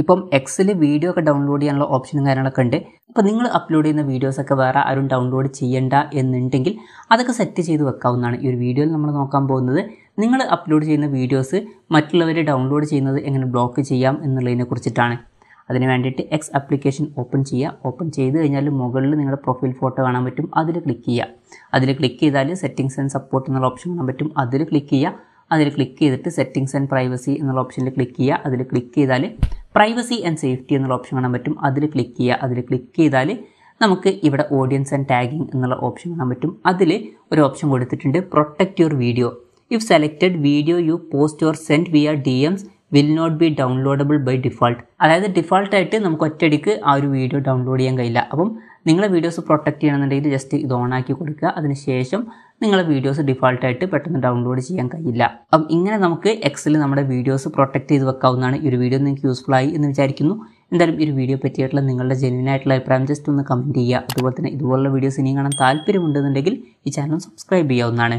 ഇപ്പം എക്സിൽ വീഡിയോ ഒക്കെ ഡൗൺലോഡ് ചെയ്യാനുള്ള ഓപ്ഷനും കാര്യങ്ങളൊക്കെ ഉണ്ട് അപ്പോൾ നിങ്ങൾ അപ്ലോഡ് ചെയ്യുന്ന വീഡിയോസൊക്കെ വേറെ ആരും ഡൗൺലോഡ് ചെയ്യേണ്ട എന്നുണ്ടെങ്കിൽ അതൊക്കെ സെറ്റ് ചെയ്ത് വെക്കാവുന്നതാണ് ഈ ഒരു വീഡിയോയിൽ നമ്മൾ നോക്കാൻ പോകുന്നത് നിങ്ങൾ അപ്ലോഡ് ചെയ്യുന്ന വീഡിയോസ് മറ്റുള്ളവർ ഡൗൺലോഡ് ചെയ്യുന്നത് എങ്ങനെ ബ്ലോക്ക് ചെയ്യാം എന്നുള്ളതിനെ കുറിച്ചിട്ടാണ് അതിന് വേണ്ടിയിട്ട് എക്സ് ആപ്ലിക്കേഷൻ ഓപ്പൺ ചെയ്യുക ഓപ്പൺ ചെയ്ത് കഴിഞ്ഞാൽ മുകളിൽ നിങ്ങളുടെ പ്രൊഫൈൽ ഫോട്ടോ കാണാൻ പറ്റും അതിൽ ക്ലിക്ക് ചെയ്യുക അതിൽ ക്ലിക്ക് ചെയ്താൽ സെറ്റിങ്സ് ആൻഡ് സപ്പോർട്ട് എന്നുള്ള ഓപ്ഷൻ കാണാൻ പറ്റും അതിൽ ക്ലിക്ക് ചെയ്യുക അതിൽ ക്ലിക്ക് ചെയ്തിട്ട് സെറ്റിങ്സ് ആൻഡ് പ്രൈവസി എന്നുള്ള ഓപ്ഷനിൽ ക്ലിക്ക് ചെയ്യുക അതിൽ ക്ലിക്ക് ചെയ്താൽ പ്രൈവസി ആൻഡ് സേഫ്റ്റി എന്നുള്ള ഓപ്ഷൻ കാണാൻ പറ്റും അതിൽ ക്ലിക്ക് ചെയ്യുക അതിൽ ക്ലിക്ക് ചെയ്താൽ നമുക്ക് ഇവിടെ ഓഡിയൻസ് ആൻഡ് ടാഗിങ് എന്നുള്ള ഓപ്ഷൻ കാണാൻ പറ്റും അതിൽ ഒരു ഓപ്ഷൻ കൊടുത്തിട്ടുണ്ട് protect your video if selected video you post your send R D Ms will not be downloadable by default അതായത് ഡിഫോൾട്ടായിട്ട് നമുക്ക് ഒറ്റയടിക്ക് ആ ഒരു വീഡിയോ ഡൗൺലോഡ് ചെയ്യാൻ കഴിയില്ല അപ്പം നിങ്ങളെ വീഡിയോസ് പ്രൊട്ടക്റ്റ് ചെയ്യണമെന്നുണ്ടെങ്കിൽ ജസ്റ്റ് ഇത് ഓൺ ആക്കി കൊടുക്കുക അതിനുശേഷം നിങ്ങളെ വീഡിയോസ് ഡിഫോൾട്ടായിട്ട് പെട്ടെന്ന് ഡൗൺലോഡ് ചെയ്യാൻ കഴിയില്ല അപ്പം ഇങ്ങനെ നമുക്ക് എക്സിൽ നമ്മുടെ വീഡിയോസ് പ്രൊട്ടക്റ്റ് ചെയ്ത് വെക്കാവുന്നതാണ് ഈ ഒരു വീഡിയോ നിങ്ങൾക്ക് യൂസ്ഫുൾ ആയി എന്ന് വിചാരിക്കുന്നു എന്തായാലും ഈ ഒരു വീഡിയോ പറ്റിയിട്ടുള്ള നിങ്ങളുടെ ജെന്യൻ ആയിട്ടുള്ള അഭിപ്രായം ജസ്റ്റ് ഒന്ന് കമൻറ്റ് ചെയ്യുക അതുപോലെ തന്നെ ഇതുപോലുള്ള വീഡിയോസ് ഇനിയും കാണാൻ താല്പര്യമുണ്ടെന്നുണ്ടെങ്കിൽ ഈ ചാനൽ സബ്സ്ക്രൈബ് ചെയ്യാവുന്നതാണ്